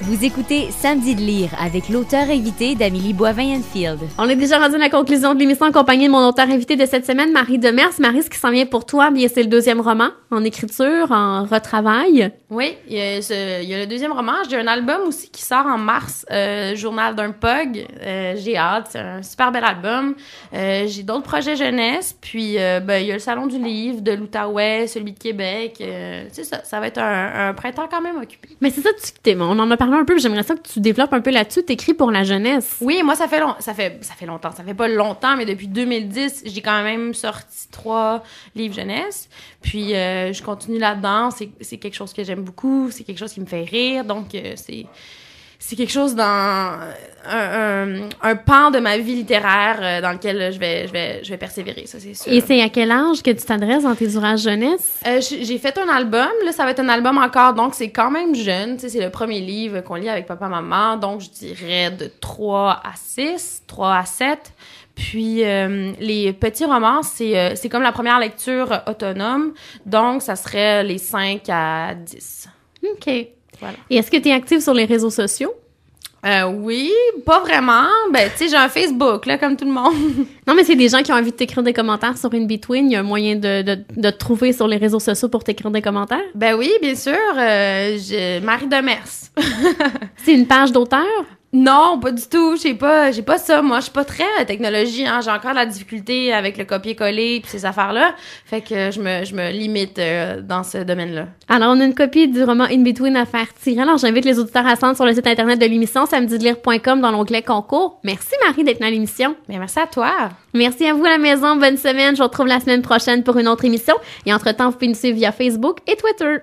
Vous écoutez Samedi de lire avec l'auteur invité d'Amélie Boivin-Enfield. On est déjà rendu à la conclusion de l'émission en compagnie de mon auteur invité de cette semaine, Marie Demers. Marie, ce qui s'en vient pour toi, eh bien c'est le deuxième roman en écriture, en retravail. Oui, il y a, le deuxième roman. J'ai un album aussi qui sort en mars, euh, Journal d'un Pug. Euh, j'ai hâte, c'est un super bel album. Euh, j'ai d'autres projets jeunesse, puis ben, il y a le Salon du Livre de l'Outaouais, celui de Québec. c'est ça, ça va être un, printemps quand même occupé. Mais c'est ça, tu t'es, mon en a parlé un peu, j'aimerais ça que tu développes un peu là-dessus. T'écris pour la jeunesse. Oui, moi, ça fait, ça, fait, ça fait longtemps. Ça fait pas longtemps, mais depuis 2010, j'ai quand même sorti trois livres jeunesse. Puis, euh, je continue là-dedans. C'est quelque chose que j'aime beaucoup. C'est quelque chose qui me fait rire. Donc, euh, c'est c'est quelque chose dans un, un, pan de ma vie littéraire euh, dans lequel euh, je vais, je vais, je vais persévérer, ça, c'est sûr. Et c'est à quel âge que tu t'adresses dans tes ouvrages jeunesse? Euh, j'ai fait un album, là, ça va être un album encore, donc c'est quand même jeune, tu sais, c'est le premier livre qu'on lit avec papa-maman, donc je dirais de 3 à 6, 3 à 7. Puis les petits romans, c'est c'est comme la première lecture autonome, donc ça serait les 5 à 10. OK. Voilà. Et est-ce que tu es active sur les réseaux sociaux? Euh, oui, pas vraiment. Ben, tu sais, j'ai un Facebook, là, comme tout le monde. non, mais c'est des gens qui ont envie de t'écrire des commentaires sur InBetween. Il y a un moyen de, te trouver sur les réseaux sociaux pour t'écrire des commentaires? Ben oui, bien sûr. Euh, Marie de Mers. c'est une page d'auteur? Non, pas du tout. sais pas, j'ai pas ça. Moi, je suis pas très euh, technologie. Hein. J'ai encore la difficulté avec le copier-coller et ces affaires-là. Fait que je me, je me limite euh, dans ce domaine-là. Alors, on a une copie du roman In Between à faire tirer. Alors, j'invite les auditeurs à se rendre sur le site internet de l'émission samedi-de-lire.com dans l'onglet concours. Merci Marie d'être dans l'émission. merci à toi. Merci à vous à la maison. Bonne semaine. Je vous retrouve la semaine prochaine pour une autre émission. Et entre-temps, vous pouvez nous suivre via Facebook et Twitter.